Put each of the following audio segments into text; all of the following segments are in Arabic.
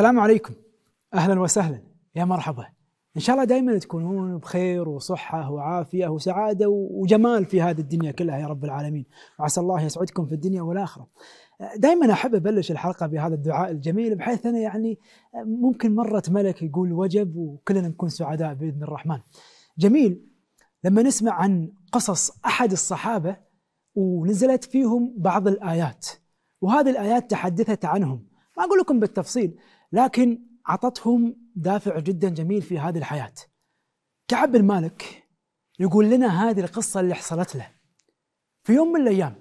السلام عليكم اهلا وسهلا يا مرحبا ان شاء الله دائما تكونون بخير وصحه وعافيه وسعاده وجمال في هذه الدنيا كلها يا رب العالمين وعسى الله يسعدكم في الدنيا والاخره دائما احب ابلش الحلقه بهذا الدعاء الجميل بحيث انا يعني ممكن مرت ملك يقول وجب وكلنا نكون سعداء باذن الرحمن جميل لما نسمع عن قصص احد الصحابه ونزلت فيهم بعض الايات وهذه الايات تحدثت عنهم ما اقول لكم بالتفصيل لكن اعطتهم دافع جدا جميل في هذه الحياه كعب بن مالك يقول لنا هذه القصه اللي حصلت له في يوم من الايام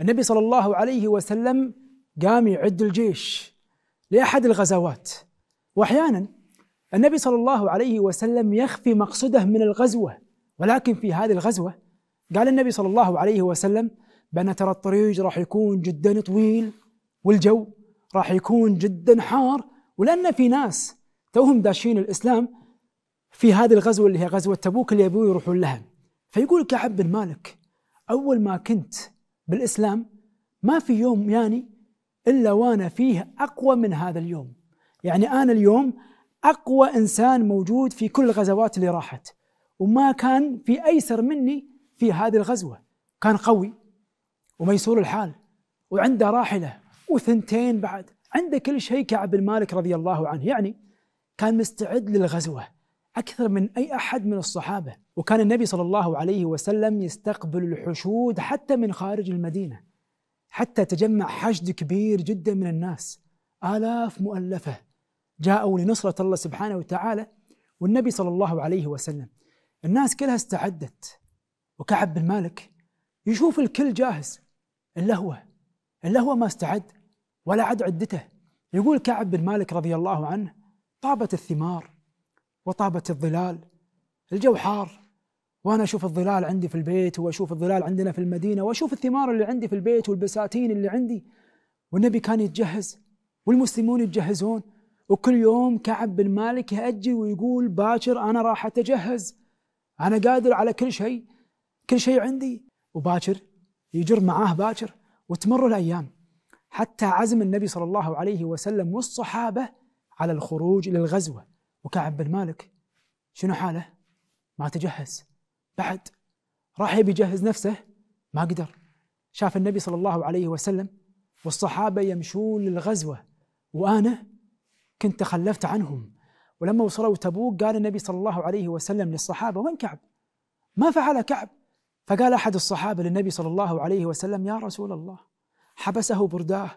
النبي صلى الله عليه وسلم قام يعد الجيش لاحد الغزوات واحيانا النبي صلى الله عليه وسلم يخفي مقصده من الغزوه ولكن في هذه الغزوه قال النبي صلى الله عليه وسلم بان ترى الطريق راح يكون جدا طويل والجو راح يكون جدا حار ولان في ناس توهم داشين الاسلام في هذه الغزوه اللي هي غزوه تبوك اللي يبون يروحون لها فيقول كعب بن مالك اول ما كنت بالاسلام ما في يوم يعني الا وانا فيه اقوى من هذا اليوم يعني انا اليوم اقوى انسان موجود في كل الغزوات اللي راحت وما كان في ايسر مني في هذه الغزوه كان قوي وميسور الحال وعنده راحله وثنتين بعد عنده كل شيء كعب المالك رضي الله عنه يعني كان مستعد للغزوة أكثر من أي أحد من الصحابة وكان النبي صلى الله عليه وسلم يستقبل الحشود حتى من خارج المدينة حتى تجمع حشد كبير جدا من الناس آلاف مؤلفة جاءوا لنصرة الله سبحانه وتعالى والنبي صلى الله عليه وسلم الناس كلها استعدت وكعب بن مالك يشوف الكل جاهز إلا هو إلا هو ما استعد ولا عد عدته يقول كعب بن مالك رضي الله عنه طابت الثمار وطابت الظلال الجو حار وانا اشوف الظلال عندي في البيت واشوف الظلال عندنا في المدينه واشوف الثمار اللي عندي في البيت والبساتين اللي عندي والنبي كان يتجهز والمسلمون يتجهزون وكل يوم كعب بن مالك يأجل ويقول باكر انا راح اتجهز انا قادر على كل شيء كل شيء عندي وباكر يجر معاه باكر وتمر الايام حتى عزم النبي صلى الله عليه وسلم والصحابة على الخروج إلى الغزوة وكعب بن مالك شنو حاله؟ ما تجهز بعد راح يبي يجهز نفسه ما قدر شاف النبي صلى الله عليه وسلم والصحابة يمشون للغزوة وأنا كنت تخلفت عنهم ولما وصلوا تبوك قال النبي صلى الله عليه وسلم للصحابة وين كعب؟ ما فعل كعب؟ فقال أحد الصحابة للنبي صلى الله عليه وسلم يا رسول الله حبسه برداه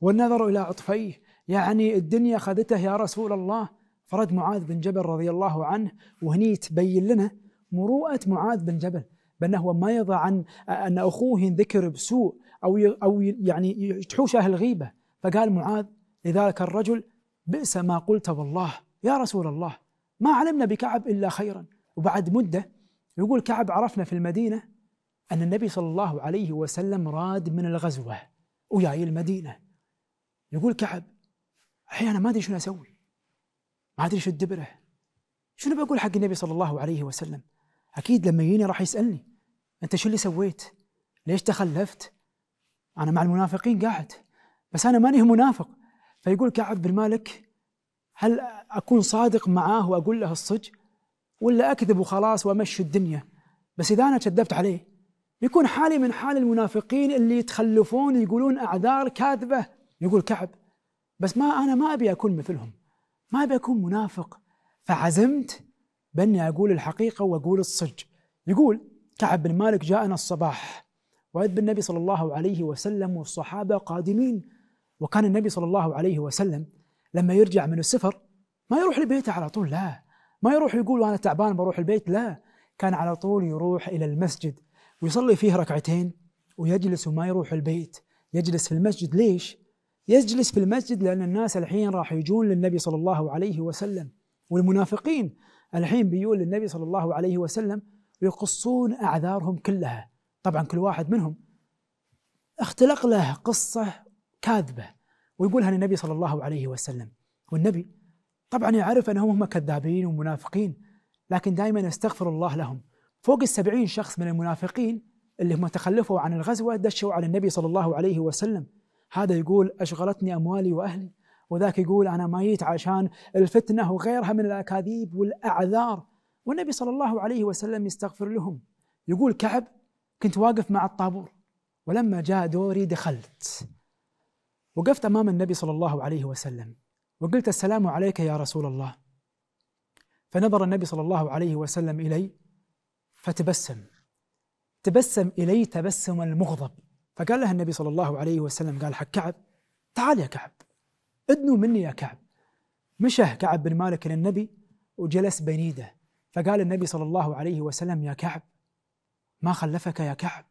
والنظر إلى عطفيه يعني الدنيا خذته يا رسول الله فرد معاذ بن جبل رضي الله عنه وهني تبين لنا مروءة معاذ بن جبل بأنه هو ما يرضى عن أن أخوه ينذكر بسوء أو أو يعني تحوشه الغيبة فقال معاذ لذلك الرجل بئس ما قلت والله يا رسول الله ما علمنا بكعب إلا خيرا وبعد مدة يقول كعب عرفنا في المدينة أن النبي صلى الله عليه وسلم راد من الغزوة وياي المدينه يقول كعب أحيانا ما ادري شنو اسوي ما ادري شو الدبره شنو بقول حق النبي صلى الله عليه وسلم اكيد لما يجيني راح يسالني انت شو اللي سويت؟ ليش تخلفت؟ انا مع المنافقين قاعد بس انا ماني منافق فيقول كعب بن مالك هل اكون صادق معاه واقول له الصج ولا اكذب وخلاص وامشي الدنيا بس اذا انا كذبت عليه يكون حالي من حال المنافقين اللي يتخلفون يقولون اعذار كاذبه يقول كعب بس ما انا ما ابي اكون مثلهم ما ابي اكون منافق فعزمت باني اقول الحقيقه واقول الصج يقول كعب بن مالك جاءنا الصباح واذ بالنبي صلى الله عليه وسلم والصحابه قادمين وكان النبي صلى الله عليه وسلم لما يرجع من السفر ما يروح لبيته على طول لا ما يروح يقول انا تعبان بروح البيت لا كان على طول يروح الى المسجد ويصلي فيه ركعتين ويجلس وما يروح البيت يجلس في المسجد ليش؟ يجلس في المسجد لأن الناس الحين راح يجون للنبي صلى الله عليه وسلم والمنافقين الحين بيجون للنبي صلى الله عليه وسلم ويقصون أعذارهم كلها طبعا كل واحد منهم اختلق له قصة كاذبة ويقولها للنبي صلى الله عليه وسلم والنبي طبعا يعرف أنهم هم كذابين ومنافقين لكن دائما يستغفر الله لهم فوق السبعين شخص من المنافقين اللي هم تخلفوا عن الغزوة دشوا على النبي صلى الله عليه وسلم هذا يقول أشغلتني أموالي وأهلي وذاك يقول أنا ميت عشان الفتنة وغيرها من الأكاذيب والأعذار والنبي صلى الله عليه وسلم يستغفر لهم يقول كعب كنت واقف مع الطابور ولما جاء دوري دخلت وقفت امام النبي صلى الله عليه وسلم وقلت السلام عليك يا رسول الله فنظر النبي صلى الله عليه وسلم الي فتبسم تبسم إلي تبسم المغضب فقال لها النبي صلى الله عليه وسلم قال حق كعب تعال يا كعب ادنو مني يا كعب مشه كعب بن مالك إلى النبي وجلس بنيده فقال النبي صلى الله عليه وسلم يا كعب ما خلفك يا كعب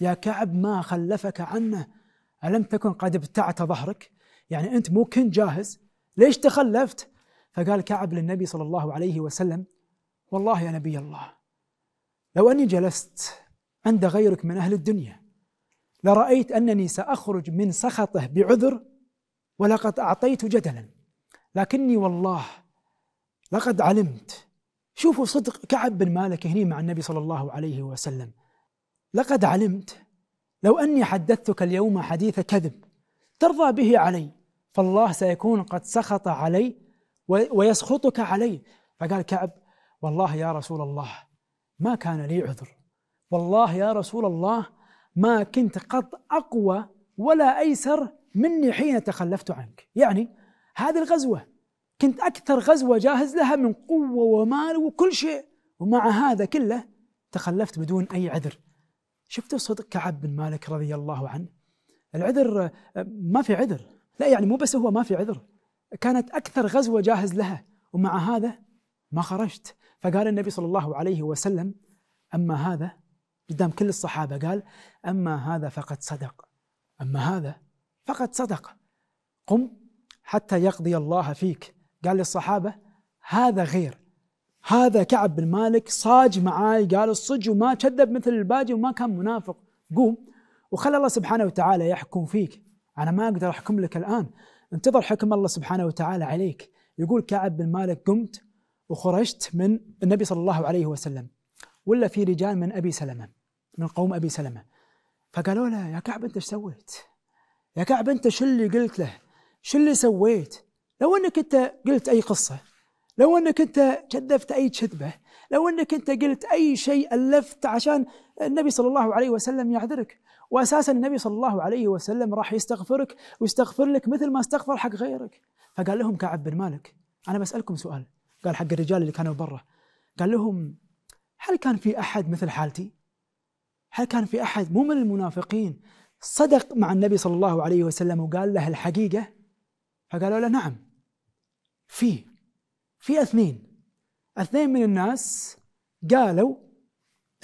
يا كعب ما خلفك عنه ألم تكن قد ابتعت ظهرك يعني أنت مو كنت جاهز ليش تخلفت فقال كعب للنبي صلى الله عليه وسلم والله يا نبي الله لو أني جلست عند غيرك من أهل الدنيا لرأيت أنني سأخرج من سخطه بعذر ولقد أعطيت جدلا لكني والله لقد علمت شوفوا صدق كعب بن مالك هنا مع النبي صلى الله عليه وسلم لقد علمت لو أني حدثتك اليوم حديث كذب ترضى به علي فالله سيكون قد سخط علي ويسخطك علي فقال كعب والله يا رسول الله ما كان لي عذر والله يا رسول الله ما كنت قط أقوى ولا أيسر مني حين تخلفت عنك يعني هذه الغزوة كنت أكثر غزوة جاهز لها من قوة ومال وكل شيء ومع هذا كله تخلفت بدون أي عذر شفتوا صدق كعب بن مالك رضي الله عنه العذر آه، ما في عذر لا يعني مو بس هو ما في عذر كانت أكثر غزوة جاهز لها ومع هذا ما خرجت فقال النبي صلى الله عليه وسلم أما هذا قدام كل الصحابة قال أما هذا فقد صدق أما هذا فقد صدق قم حتى يقضي الله فيك قال للصحابة هذا غير هذا كعب بن مالك صاج معاي قال الصج وما كذب مثل الباجي وما كان منافق قوم وخلى الله سبحانه وتعالى يحكم فيك أنا ما أقدر أحكم لك الآن انتظر حكم الله سبحانه وتعالى عليك يقول كعب بن مالك قمت وخرجت من النبي صلى الله عليه وسلم ولا في رجال من ابي سلمه من قوم ابي سلمه فقالوا له يا كعب انت ايش سويت؟ يا كعب انت شو اللي قلت له؟ شو اللي سويت؟ لو انك انت قلت اي قصه لو انك انت كذبت اي كذبه لو انك انت قلت اي شيء الفت عشان النبي صلى الله عليه وسلم يعذرك واساسا النبي صلى الله عليه وسلم راح يستغفرك ويستغفر لك مثل ما استغفر حق غيرك فقال لهم كعب بن مالك انا بسالكم سؤال قال حق الرجال اللي كانوا برا قال لهم هل كان في احد مثل حالتي؟ هل كان في احد مو من المنافقين صدق مع النبي صلى الله عليه وسلم وقال له الحقيقه؟ فقالوا له نعم في في اثنين اثنين من الناس قالوا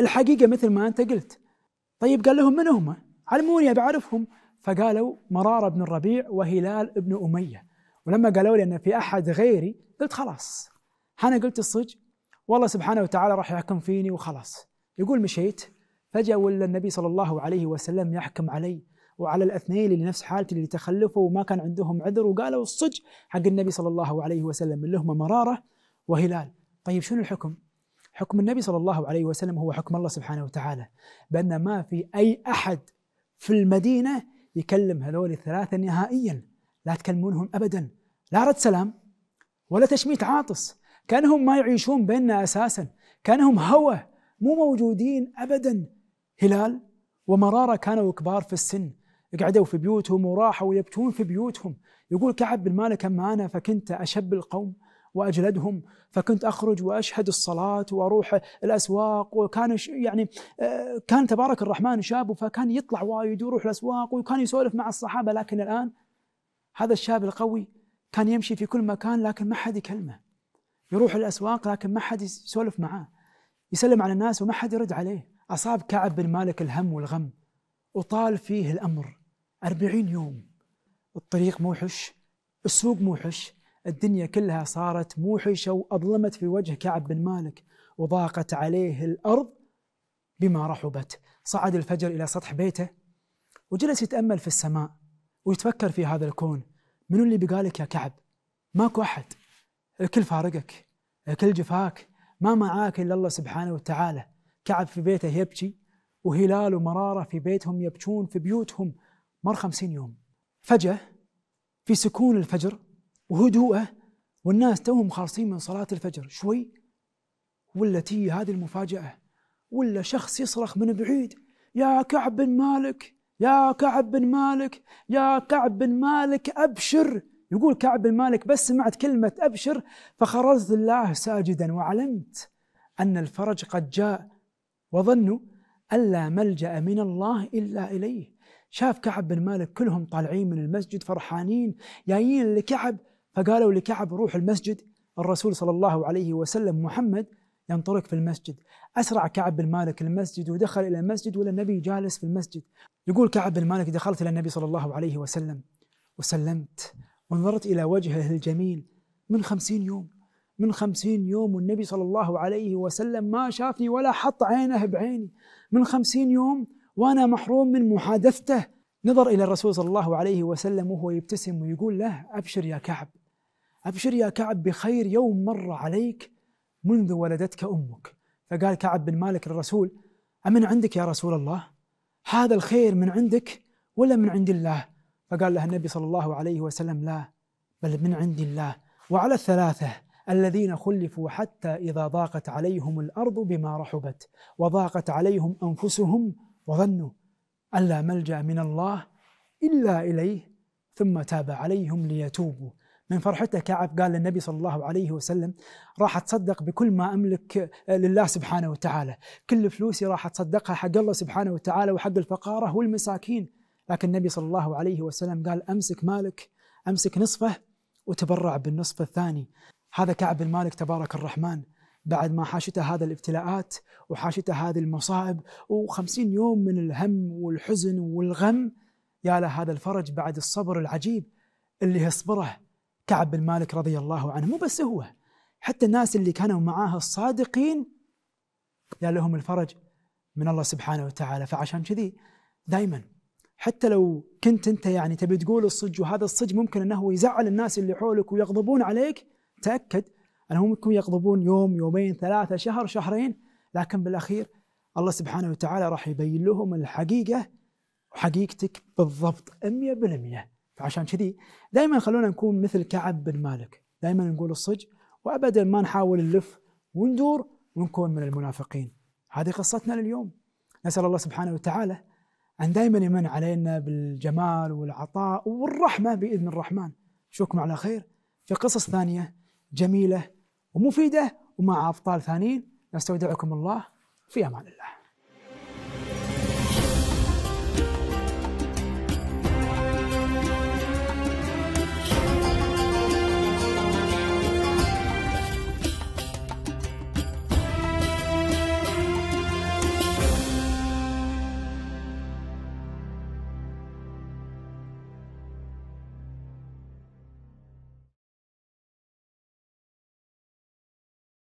الحقيقه مثل ما انت قلت طيب قال لهم من هم؟ علموني ابي اعرفهم فقالوا مراره بن الربيع وهلال بن اميه ولما قالوا لي ان في احد غيري قلت خلاص انا قلت الصج والله سبحانه وتعالى راح يحكم فيني وخلاص يقول مشيت فجأة ولا النبي صلى الله عليه وسلم يحكم علي وعلى الاثنين اللي نفس حالتي اللي تخلفوا وما كان عندهم عذر وقالوا الصج حق النبي صلى الله عليه وسلم اللي هم مرارة وهلال طيب شنو الحكم؟ حكم النبي صلى الله عليه وسلم هو حكم الله سبحانه وتعالى بأن ما في أي أحد في المدينة يكلم هذول الثلاثة نهائيا لا تكلمونهم أبدا لا رد سلام ولا تشميت عاطس كانهم ما يعيشون بيننا اساسا كانهم هوى مو موجودين ابدا هلال ومراره كانوا كبار في السن قعدوا في بيوتهم وراحوا يبكون في بيوتهم يقول كعب بن مالك اما انا فكنت اشب القوم واجلدهم فكنت اخرج واشهد الصلاه واروح الاسواق وكان يعني آه، كان تبارك الرحمن شاب فكان يطلع وايد ويروح الاسواق وكان يسولف مع الصحابه لكن الان هذا الشاب القوي كان يمشي في كل مكان لكن ما حد يكلمه يروح الاسواق لكن ما حد يسولف معاه يسلم على الناس وما حد يرد عليه اصاب كعب بن مالك الهم والغم وطال فيه الامر أربعين يوم الطريق موحش السوق موحش الدنيا كلها صارت موحشة وأظلمت في وجه كعب بن مالك وضاقت عليه الأرض بما رحبت صعد الفجر إلى سطح بيته وجلس يتأمل في السماء ويتفكر في هذا الكون من اللي بقالك يا كعب ماكو أحد الكل فارقك الكل جفاك ما معاك إلا الله سبحانه وتعالى كعب في بيته يبكي وهلال ومرارة في بيتهم يبكون في بيوتهم مر خمسين يوم فجأة في سكون الفجر وهدوءه والناس توهم خالصين من صلاة الفجر شوي ولا تي هذه المفاجأة ولا شخص يصرخ من بعيد يا كعب بن مالك يا كعب بن مالك يا كعب بن مالك أبشر يقول كعب بن مالك بس سمعت كلمة أبشر فخرجت الله ساجدا وعلمت أن الفرج قد جاء وظنوا ألا ملجأ من الله إلا إليه شاف كعب بن مالك كلهم طالعين من المسجد فرحانين جايين لكعب فقالوا لكعب روح المسجد الرسول صلى الله عليه وسلم محمد ينطلق في المسجد أسرع كعب بن مالك المسجد ودخل إلى المسجد ولا النبي جالس في المسجد يقول كعب بن مالك دخلت إلى النبي صلى الله عليه وسلم وسلمت ونظرت إلى وجهه الجميل من خمسين يوم من خمسين يوم والنبي صلى الله عليه وسلم ما شافني ولا حط عينه بعيني من خمسين يوم وأنا محروم من محادثته نظر إلى الرسول صلى الله عليه وسلم وهو يبتسم ويقول له أبشر يا كعب أبشر يا كعب بخير يوم مر عليك منذ ولدتك أمك فقال كعب بن مالك للرسول أمن عندك يا رسول الله هذا الخير من عندك ولا من عند الله فقال لها النبي صلى الله عليه وسلم لا بل من عند الله وعلى الثلاثة الذين خلفوا حتى إذا ضاقت عليهم الأرض بما رحبت وضاقت عليهم أنفسهم وظنوا ألا ملجأ من الله إلا إليه ثم تاب عليهم ليتوبوا من فرحته كعب قال للنبي صلى الله عليه وسلم راح اتصدق بكل ما املك لله سبحانه وتعالى، كل فلوسي راح اتصدقها حق الله سبحانه وتعالى وحق الفقاره والمساكين، لكن النبي صلى الله عليه وسلم قال أمسك مالك أمسك نصفه وتبرع بالنصف الثاني هذا كعب المالك تبارك الرحمن بعد ما حاشته هذا الابتلاءات وحاشته هذه المصائب وخمسين يوم من الهم والحزن والغم يا له هذا الفرج بعد الصبر العجيب اللي يصبره كعب بن مالك رضي الله عنه مو بس هو حتى الناس اللي كانوا معاه الصادقين يا لهم الفرج من الله سبحانه وتعالى فعشان كذي دائما حتى لو كنت انت يعني تبي تقول الصج وهذا الصج ممكن انه يزعل الناس اللي حولك ويغضبون عليك تاكد انهم ممكن يغضبون يوم يومين ثلاثه شهر شهرين لكن بالاخير الله سبحانه وتعالى راح يبين لهم الحقيقه وحقيقتك بالضبط 100% فعشان كذي دائما خلونا نكون مثل كعب بن مالك دائما نقول الصج وابدا ما نحاول نلف وندور ونكون من المنافقين هذه قصتنا لليوم نسال الله سبحانه وتعالى أن دائما يمن علينا بالجمال والعطاء والرحمة بإذن الرحمن شوكم على خير في قصص ثانية جميلة ومفيدة ومع أبطال ثانيين نستودعكم الله في أمان الله